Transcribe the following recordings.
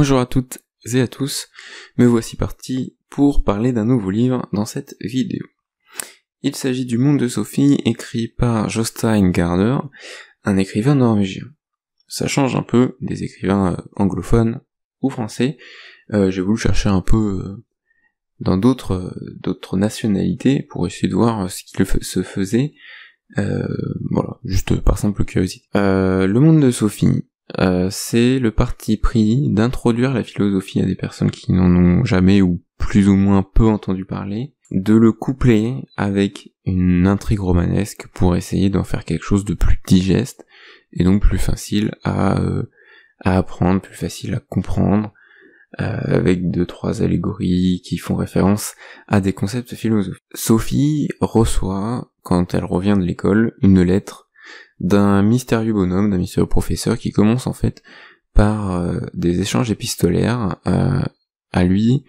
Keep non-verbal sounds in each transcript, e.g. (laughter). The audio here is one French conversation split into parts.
Bonjour à toutes et à tous, me voici parti pour parler d'un nouveau livre dans cette vidéo. Il s'agit du Monde de Sophie, écrit par Jostein Gardner, un écrivain norvégien. Ça change un peu des écrivains euh, anglophones ou français. Euh, j'ai voulu chercher un peu euh, dans d'autres d'autres nationalités pour essayer de voir ce qui se faisait. voilà, juste par simple curiosité. le Monde de Sophie, euh, c'est le parti pris d'introduire la philosophie à des personnes qui n'en ont jamais ou plus ou moins peu entendu parler, de le coupler avec une intrigue romanesque pour essayer d'en faire quelque chose de plus digeste et donc plus facile à, euh, apprendre, plus facile à comprendre, euh, avec deux trois allégories qui font référence à des concepts philosophiques. Sophie reçoit, quand elle revient de l'école, une lettre d'un mystérieux bonhomme, d'un mystérieux professeur qui commence en fait par euh, des échanges épistolaires euh, à lui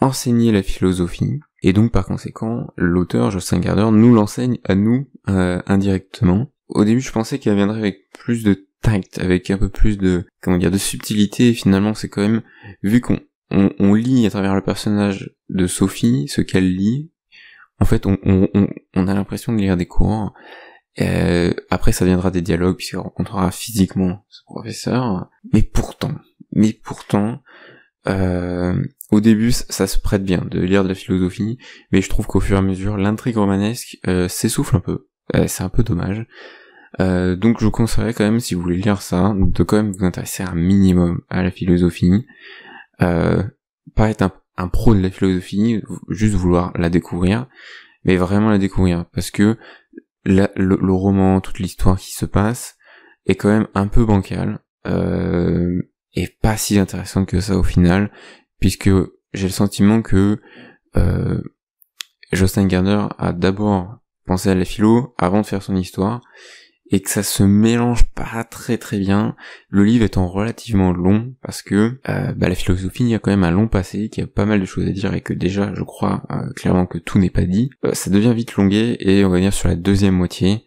enseigner la philosophie. Et donc par conséquent, l'auteur Justin Gardner nous l'enseigne à nous euh, indirectement. Au début, je pensais qu'elle viendrait avec plus de tact, avec un peu plus de comment dire de subtilité. Et finalement, c'est quand même vu qu'on on, on, lit à travers le personnage de Sophie ce qu'elle lit. En fait, on, on, on a l'impression de lire des cours euh, après, ça viendra des dialogues puisqu'il rencontrera physiquement ce professeur. Mais pourtant, mais pourtant, euh, au début, ça se prête bien de lire de la philosophie, mais je trouve qu'au fur et à mesure, l'intrigue romanesque euh, s'essouffle un peu. Euh, c'est un peu dommage. donc je vous conseillerais quand même, si vous voulez lire ça, de quand même vous intéresser un minimum à la philosophie. pas être un pro de la philosophie, juste vouloir la découvrir, mais vraiment la découvrir, parce que le, roman, toute l'histoire qui se passe est quand même un peu bancale euh, et pas si intéressante que ça au final, puisque j'ai le sentiment que euh, Justin Gardner a d'abord pensé à la philo avant de faire son histoire et que ça se mélange pas très très bien, le livre étant relativement long parce que euh, bah, la philosophie il y a quand même un long passé, qu'il y a pas mal de choses à dire et que déjà je crois euh, clairement que tout n'est pas dit, euh, ça devient vite longué et on va dire sur la deuxième moitié,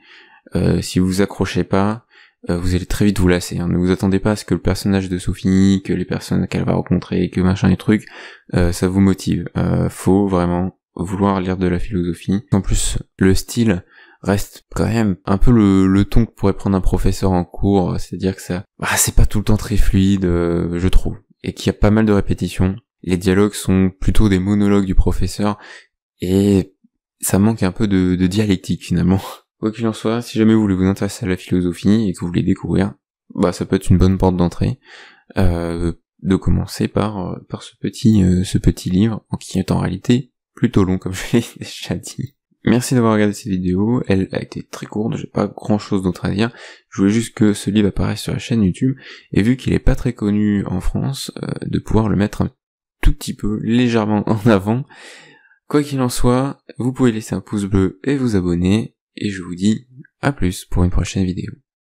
si vous vous accrochez pas, vous allez très vite vous lasser. Hein. Ne vous attendez pas à ce que le personnage de Sophie, que les personnes qu'elle va rencontrer, que machin et truc, ça vous motive. faut vraiment vouloir lire de la philosophie. En plus, le style reste quand même un peu le, ton que pourrait prendre un professeur en cours, c'est-à-dire que ça, bah, c'est pas tout le temps très fluide, euh, je trouve, et qu'il y a pas mal de répétitions. Les dialogues sont plutôt des monologues du professeur, et ça manque un peu de, dialectique finalement. (laughs) Quoi qu'il en soit, si jamais vous voulez vous intéresser à la philosophie et que vous voulez découvrir, bah ça peut être une bonne porte d'entrée. Euh, de commencer par euh, par ce petit ce petit livre qui est en réalité plutôt long comme je (laughs) l'ai déjà dit Merci d'avoir regardé cette vidéo, elle a été très courte, j'ai pas grand chose d'autre à dire, je voulais juste que ce livre apparaisse sur la chaîne YouTube, et vu qu'il est pas très connu en France, euh, de pouvoir le mettre un tout petit peu, légèrement (laughs) en avant. Quoi qu'il en soit, vous pouvez laisser un pouce bleu et vous abonner, et je vous dis à plus pour une prochaine vidéo.